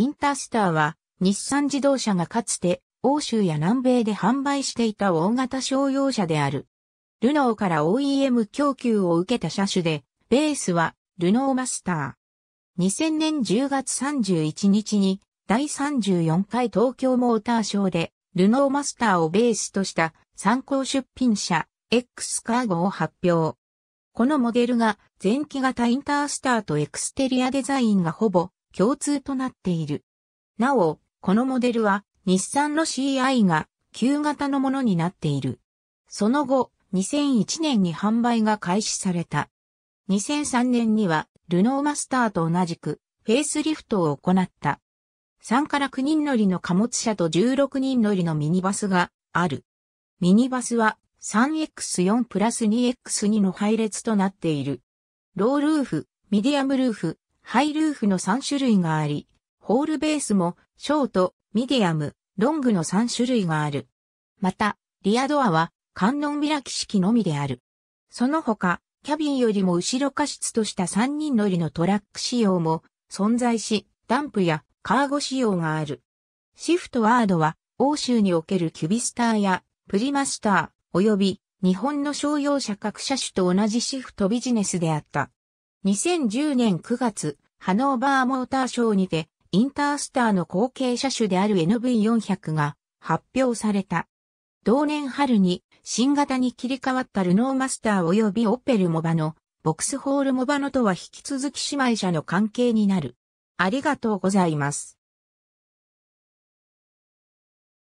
インタースターは、日産自動車がかつて、欧州や南米で販売していた大型商用車である。ルノーから OEM 供給を受けた車種で、ベースは、ルノーマスター。2000年10月31日に、第34回東京モーターショーで、ルノーマスターをベースとした参考出品車、X カーゴを発表。このモデルが前期型インタースターとエクステリアデザインがほぼ共通となっている。なお、このモデルは日産の CI が旧型のものになっている。その後、2001年に販売が開始された。2003年にはルノーマスターと同じくフェイスリフトを行った。3から9人乗りの貨物車と16人乗りのミニバスがある。ミニバスは 3X4 プラス 2X2 の配列となっている。ロールーフ、ミディアムルーフ、ハイルーフの3種類があり、ホールベースもショート、ミディアム、ロングの3種類がある。また、リアドアは観音開き式のみである。その他、キャビンよりも後ろ加失とした3人乗りのトラック仕様も存在し、ダンプやカーゴ仕様がある。シフトワードは、欧州におけるキュビスターやプリマスター、及び日本の商用車各車種と同じシフトビジネスであった。2010年9月、ハノーバーモーターショーにて、インタースターの後継車種である NV400 が発表された。同年春に新型に切り替わったルノーマスター及びオペルモバのボクスホールモバのとは引き続き姉妹車の関係になる。ありがとうございます。